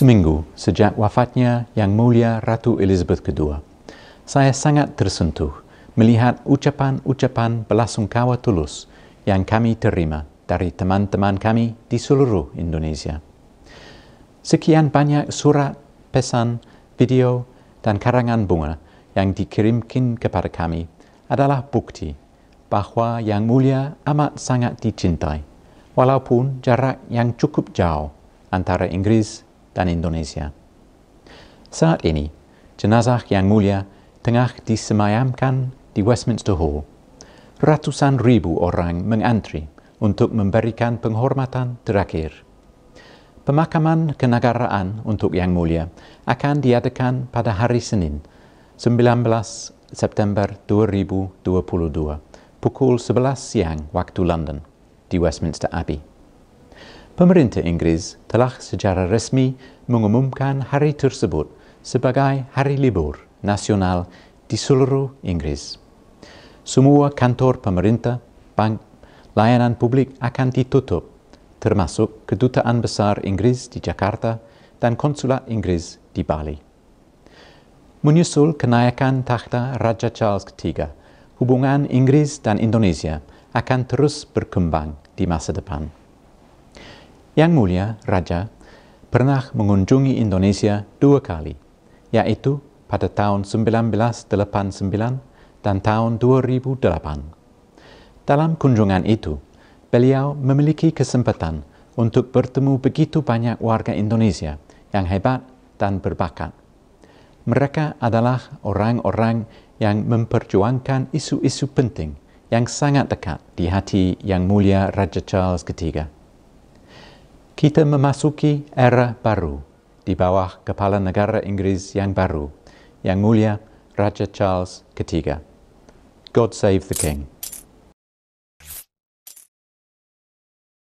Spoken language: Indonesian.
Seminggu sejak wafatnya Yang Mulia Ratu Elizabeth II, saya sangat tersentuh melihat ucapan-ucapan belasungkawa tulus yang kami terima dari teman-teman kami di seluruh Indonesia. Sekian banyak surat, pesan, video, dan karangan bunga yang dikirimkan kepada kami adalah bukti bahwa Yang Mulia amat sangat dicintai, walaupun jarak yang cukup jauh antara Inggris dan Indonesia. Saat ini, jenazah Yang Mulia tengah disemayamkan di Westminster Hall. Ratusan ribu orang mengantri untuk memberikan penghormatan terakhir. Pemakaman kenegaraan untuk Yang Mulia akan diadakan pada hari Senin, 19 September 2022, pukul 11 siang waktu London di Westminster Abbey. Pemerintah Inggris telah secara resmi mengumumkan hari tersebut sebagai hari libur nasional di seluruh Inggris. Semua kantor pemerintah, bank, layanan publik akan ditutup, termasuk kedutaan besar Inggris di Jakarta dan konsulat Inggris di Bali. Menyusul kenaikan takhta Raja Charles III, hubungan Inggris dan Indonesia akan terus berkembang di masa depan. Yang Mulia Raja pernah mengunjungi Indonesia dua kali, yaitu pada tahun 1989 dan tahun 2008. Dalam kunjungan itu, beliau memiliki kesempatan untuk bertemu begitu banyak warga Indonesia yang hebat dan berbakat. Mereka adalah orang-orang yang memperjuangkan isu-isu penting yang sangat dekat di hati Yang Mulia Raja Charles III. Kita memasuki era baru di bawah kepala negara Inggris yang baru, yang mulia Raja Charles ketiga. God save the King.